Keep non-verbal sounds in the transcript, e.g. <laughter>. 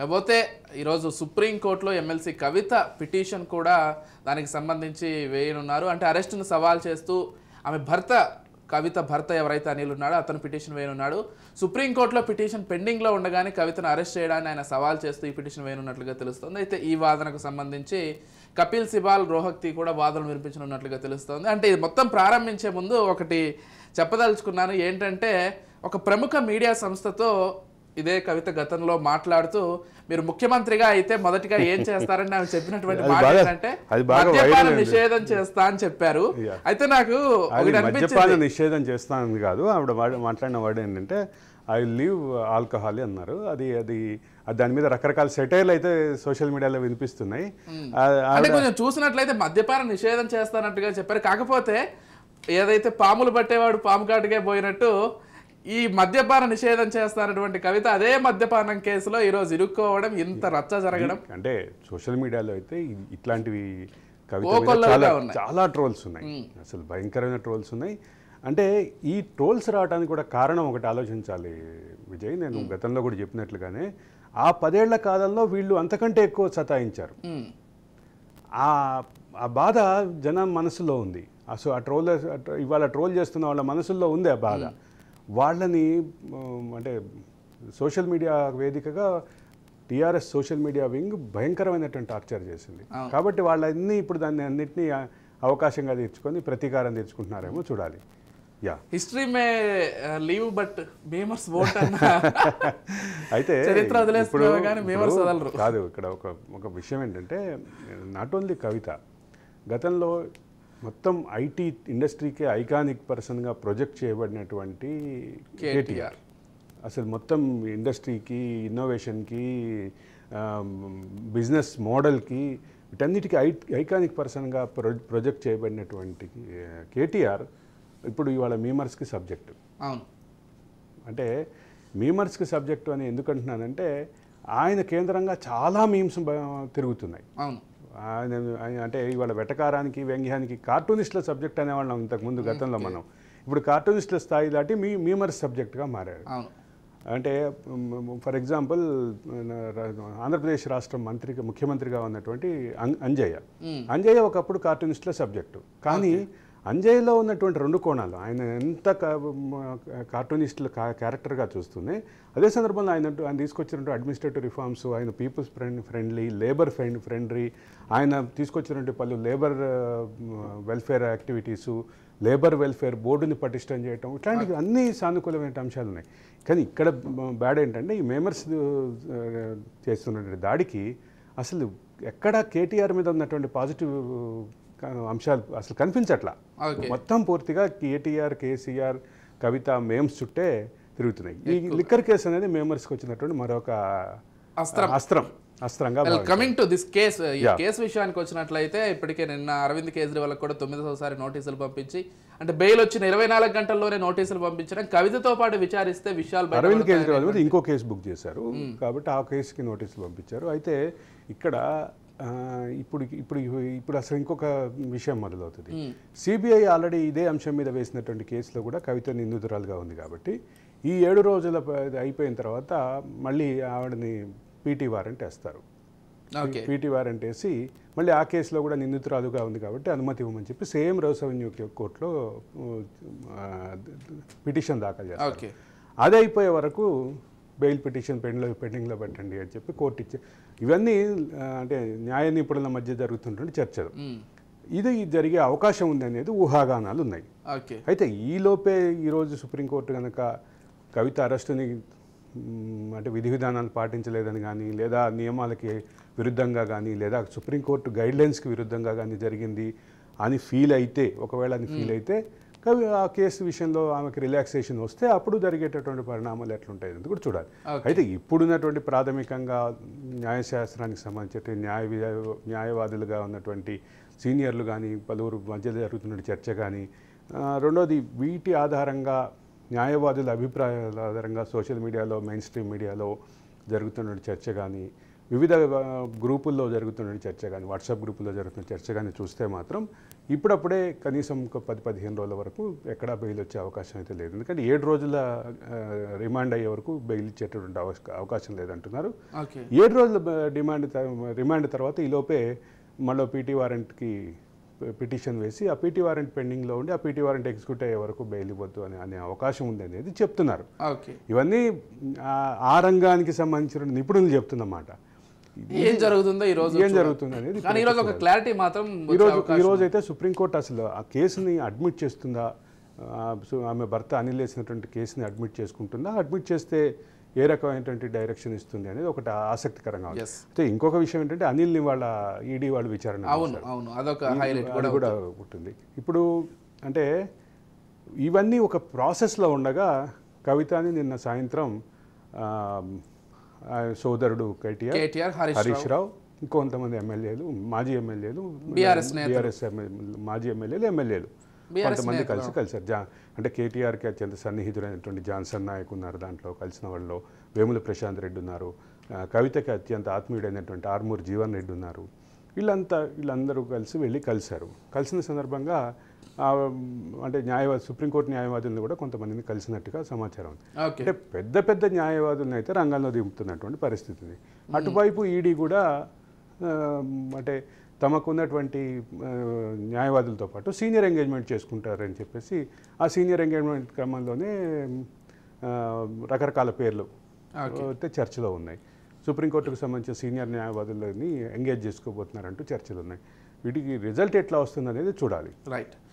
కాకపోతే ఈరోజు సుప్రీంకోర్టులో ఎమ్మెల్సీ కవిత పిటిషన్ కూడా దానికి సంబంధించి వేయనున్నారు అంటే అరెస్టును సవాల్ చేస్తూ ఆమె భర్త కవిత భర్త ఎవరైతే అనిల్ ఉన్నాడో అతను పిటిషన్ వేయనున్నాడు సుప్రీంకోర్టులో పిటిషన్ పెండింగ్లో ఉండగానే కవితను అరెస్ట్ చేయడాన్ని ఆయన సవాల్ చేస్తూ ఈ పిటిషన్ వేయనున్నట్లుగా తెలుస్తోంది అయితే ఈ వాదనకు సంబంధించి కపిల్ సిబాల్ రోహక్తి కూడా వాదనలు వినిపించనున్నట్లుగా తెలుస్తోంది అంటే ఇది మొత్తం ప్రారంభించే ముందు ఒకటి చెప్పదలుచుకున్నాను ఏంటంటే ఒక ప్రముఖ మీడియా సంస్థతో ఇదే కవిత గతంలో మాట్లాడుతూ మీరు ముఖ్యమంత్రిగా అయితే మొదటిగా ఏం చేస్తారని ఆమె చెప్పినటువంటి మాట ఏంటంటే నిషేధం చేస్తా అని చెప్పారు అయితే నాకు నిషేధం నిషేధం అని కాదు ఆవిడ మాట్లాడిన వాడు ఏంటంటే ఐ లీవ్ ఆల్కహాల్ అన్నారు అది అది దాని మీద రకరకాల సెటైర్లు అయితే సోషల్ మీడియాలో వినిపిస్తున్నాయి అంటే కొంచెం చూసినట్లయితే మద్యపాన నిషేధం చేస్తానట్టుగా చెప్పారు కాకపోతే ఏదైతే పాములు పట్టేవాడు పాము కాటుకే పోయినట్టు ఈ మద్యపాన నిషేధం చేస్తున్నటువంటి కవిత అదే మద్యపానం కేసులో ఈరోజు ఇరుక్కోవడం ఇంత రచ్చ జరగడం అంటే సోషల్ మీడియాలో అయితే ఇట్లాంటివి కవిత చాలా ట్రోల్స్ ఉన్నాయి అసలు భయంకరమైన ట్రోల్స్ ఉన్నాయి అంటే ఈ ట్రోల్స్ రావడానికి కూడా కారణం ఒకటి ఆలోచించాలి విజయ్ నేను గతంలో కూడా చెప్పినట్లుగానే ఆ పదేళ్ల కాలంలో వీళ్ళు అంతకంటే ఎక్కువ సతాయించారు ఆ బాధ జనం మనసులో ఉంది అసలు ఆ ట్రోల్ ఇవాళ ట్రోల్ చేస్తున్న వాళ్ళ మనసుల్లో ఉంది ఆ బాధ వాళ్ళని అంటే సోషల్ మీడియా వేదికగా టీఆర్ఎస్ సోషల్ మీడియా వింగ్ భయంకరమైనటువంటి టార్చర్ చేసింది కాబట్టి వాళ్ళన్నీ ఇప్పుడు దాన్ని అన్నింటినీ అవకాశంగా తీర్చుకొని ప్రతీకారం తీర్చుకుంటున్నారేమో చూడాలి yeah history may leave but memers won't <laughs> అయితే చరిత్ర ఇప్పుడు మేమర్స్ కాదు ఇక్కడ ఒక ఒక విషయం ఏంటంటే నాట్ ఓన్లీ కవిత గతంలో మొత్తం ఐటీ ఇండస్ట్రీకే ఐకానిక్ పర్సన్గా ప్రొజెక్ట్ చేయబడినటువంటి కేటీఆర్ అసలు మొత్తం ఇండస్ట్రీకి ఇన్నోవేషన్కి బిజినెస్ మోడల్కి వీటన్నిటికీ ఐ ఐకానిక్ పర్సన్గా ప్రొ ప్రొజెక్ట్ చేయబడినటువంటి కేటీఆర్ ఇప్పుడు ఇవాళ మీమర్స్కి సబ్జెక్టు అవును అంటే మీమర్స్కి సబ్జెక్టు అని ఎందుకంటున్నానంటే ఆయన కేంద్రంగా చాలా మీమ్స్ తిరుగుతున్నాయి అవును ఆయన అంటే ఇవాళ వెటకారానికి వ్యంగ్యానికి కార్టూనిస్టుల సబ్జెక్ట్ అనేవాళ్ళం ఇంతకుముందు గతంలో మనం ఇప్పుడు కార్టూనిస్టుల స్థాయి దాటి మీ మీమర్స్ సబ్జెక్ట్గా మారాడు అంటే ఫర్ ఎగ్జాంపుల్ ఆంధ్రప్రదేశ్ రాష్ట్ర మంత్రి ముఖ్యమంత్రిగా ఉన్నటువంటి అంజయ్య అంజయ్య ఒకప్పుడు కార్టూనిస్టుల సబ్జెక్టు కానీ అంజయ్లో ఉన్నటువంటి రెండు కోణాలు ఆయన ఎంత కార్టూనిస్టుల క్యారెక్టర్గా చూస్తూనే అదే సందర్భంలో ఆయన ఆయన తీసుకొచ్చినటువంటి అడ్మినిస్ట్రేటివ్ రిఫార్మ్స్ ఆయన people's friend friendly labour friend friendly ఆయన తీసుకొచ్చినటువంటి పలు labour welfare activities labour welfare బోర్డుని పటిష్టం చేయటం ఇట్లాంటివి అన్ని సానుకూలమైన అంశాలు ఉన్నాయి కానీ ఇక్కడ బ్యాడ్ ఏంటంటే ఈ మేమర్స్ చేస్తున్నటువంటి దాడికి అసలు ఎక్కడ కేటీఆర్ మీద ఉన్నటువంటి పాజిటివ్ అంశాలు అసలు కనిపించట్లా మొత్తం పూర్తిగా కేటీఆర్ కేసీఆర్ కవిత మేమ్స్ చుట్టే తిరుగుతున్నాయి ఈ లిక్కర్ కేసు అనేది మేమర్స్కి వచ్చినటువంటి మరొక అస్త్రం అస్త్రం అస్త్రంగా కమింగ్ టు దిస్ కేసు ఈ కేసు విషయానికి వచ్చినట్లయితే ఇప్పటికే నిన్న అరవింద్ కేజ్రీవాల్ కూడా సారి నోటీసులు పంపించి అంటే బెయిల్ వచ్చిన ఇరవై నాలుగు గంటల్లోనే నోటీసులు పంపించడం కవితతో పాటు విచారిస్తే విషయాలు అరవింద్ కేజ్రీవాల్ మీద ఇంకో కేసు బుక్ చేశారు hmm. కాబట్టి ఆ కేసుకి నోటీసులు పంపించారు అయితే ఇక్కడ ఇప్పుడు ఇప్పుడు ఇప్పుడు అసలు ఇంకొక విషయం మొదలవుతుంది సిబిఐ ఆల్రెడీ ఇదే అంశం మీద వేసినటువంటి కేసులో కూడా కవిత నిందితురాలుగా ఉంది కాబట్టి ఈ ఏడు రోజుల అయిపోయిన తర్వాత మళ్ళీ ఆవిడని పీటీ వారెంట్ వేస్తారు పీటీ వారెంట్ వేసి మళ్ళీ ఆ కేసులో కూడా నిందితురాలుగా ఉంది కాబట్టి అనుమతి ఇవ్వమని చెప్పి సేమ్ రోస్ అవెన్యూ కోర్టులో పిటిషన్ దాఖలు చేస్తారు అదే అయిపోయే వరకు బెయిల్ పిటిషన్ పెండ్లో పెండింగ్లో పెట్టండి అని చెప్పి కోర్టు ఇచ్చే ఇవన్నీ అంటే న్యాయ నిపుణుల మధ్య జరుగుతున్నటువంటి చర్చలు ఇది జరిగే అవకాశం ఉంది అనేది ఊహాగానాలు ఉన్నాయి అయితే ఈలోపే ఈరోజు సుప్రీంకోర్టు కనుక కవిత అరెస్టుని అంటే విధి విధానాలు పాటించలేదని కానీ లేదా నియమాలకి విరుద్ధంగా కానీ లేదా సుప్రీంకోర్టు గైడ్లైన్స్కి విరుద్ధంగా కానీ జరిగింది అని ఫీల్ అయితే ఒకవేళ అని ఫీల్ అయితే కవి ఆ కేసు విషయంలో ఆమెకి రిలాక్సేషన్ వస్తే అప్పుడు జరిగేటటువంటి పరిణామాలు ఎట్లుంటాయి అనేది కూడా చూడాలి అయితే ఇప్పుడున్నటువంటి ప్రాథమికంగా న్యాయశాస్త్రానికి సంబంధించి న్యాయ న్యాయవాదులుగా ఉన్నటువంటి సీనియర్లు కానీ పలువురు మధ్య జరుగుతున్న చర్చ కానీ రెండోది వీటి ఆధారంగా న్యాయవాదుల అభిప్రాయాల ఆధారంగా సోషల్ మీడియాలో మెయిన్ స్ట్రీమ్ మీడియాలో జరుగుతున్న చర్చ కానీ వివిధ గ్రూపుల్లో జరుగుతున్న చర్చ కానీ వాట్సాప్ గ్రూపుల్లో జరుగుతున్న చర్చ కానీ చూస్తే మాత్రం ఇప్పుడప్పుడే కనీసం ఒక పది పదిహేను రోజుల వరకు ఎక్కడా బెయిల్ వచ్చే అవకాశం అయితే లేదు ఎందుకంటే ఏడు రోజుల రిమాండ్ అయ్యే వరకు బెయిల్ ఇచ్చేటటువంటి అవకాశం లేదంటున్నారు ఏడు రోజుల డిమాండ్ రిమాండ్ తర్వాత ఈలోపే మళ్ళీ పీటీ వారెంట్కి పిటిషన్ వేసి ఆ పీటీ వారెంట్ పెండింగ్లో ఉండి ఆ పీటీ వారెంట్ ఎగ్జిక్యూట్ అయ్యే వరకు బెయిల్ ఇవ్వద్దు అని అనే అవకాశం ఉంది అనేది చెప్తున్నారు ఇవన్నీ ఆ రంగానికి సంబంధించిన నిపుణులు చెప్తున్నమాట ఏం జరుగుతుందో ఈ రోజు ఏం జరుగుతుంది అనేది కానీ ఈరోజు ఒక క్లారిటీ మాత్రం ఈరోజు ఈరోజు అయితే సుప్రీంకోర్టు అసలు ఆ కేసుని అడ్మిట్ చేస్తుందా ఆమె భర్త అనిల్ వేసినటువంటి కేసుని అడ్మిట్ చేసుకుంటుందా అడ్మిట్ చేస్తే ఏ రకమైనటువంటి డైరెక్షన్ ఇస్తుంది అనేది ఒకటి ఆసక్తికరంగా ఉంది అయితే ఇంకొక విషయం ఏంటంటే అనిల్ని వాళ్ళ ఈడీ వాళ్ళు విచారణ అవును అవును కూడా ఉంటుంది ఇప్పుడు అంటే ఇవన్నీ ఒక ప్రాసెస్లో ఉండగా కవితని నిన్న సాయంత్రం సోదరుడు కేటీఆర్ కేటీఆర్ హరీష్ రావు ఇంకొంతమంది ఎమ్మెల్యేలు మాజీ ఎమ్మెల్యేలు బీఆర్ఎస్ బీఆర్ఎస్ మాజీ ఎమ్మెల్యేలు ఎమ్మెల్యేలు కొంతమంది కలిసి కలిసారు జా అంటే కేటీఆర్కి అత్యంత సన్నిహితుడైనటువంటి జాన్సన్ నాయక్ ఉన్నారు దాంట్లో కలిసిన వాళ్ళు వేముల ప్రశాంత్ రెడ్డి ఉన్నారు కవితకి అత్యంత ఆత్మీయుడైనటువంటి ఆర్మూర్ జీవన్ రెడ్డి ఉన్నారు వీళ్ళంతా వీళ్ళందరూ కలిసి వెళ్ళి కలిశారు కలిసిన సందర్భంగా అంటే న్యాయవాది సుప్రీంకోర్టు న్యాయవాదులను కూడా కొంతమందిని కలిసినట్టుగా సమాచారం ఉంది అంటే పెద్ద పెద్ద న్యాయవాదులను అయితే రంగంలో దింపుతున్నటువంటి పరిస్థితి ఉంది అటువైపు ఈడీ కూడా అంటే తమకున్నటువంటి న్యాయవాదులతో పాటు సీనియర్ ఎంగేజ్మెంట్ చేసుకుంటారని చెప్పేసి ఆ సీనియర్ ఎంగేజ్మెంట్ క్రమంలోనే రకరకాల పేర్లు అయితే చర్చలో ఉన్నాయి సుప్రీంకోర్టుకు సంబంధించిన సీనియర్ న్యాయవాదులని ఎంగేజ్ చేసుకోబోతున్నారంటూ చర్చలు ఉన్నాయి వీటికి రిజల్ట్ ఎట్లా వస్తుంది అనేది చూడాలి రైట్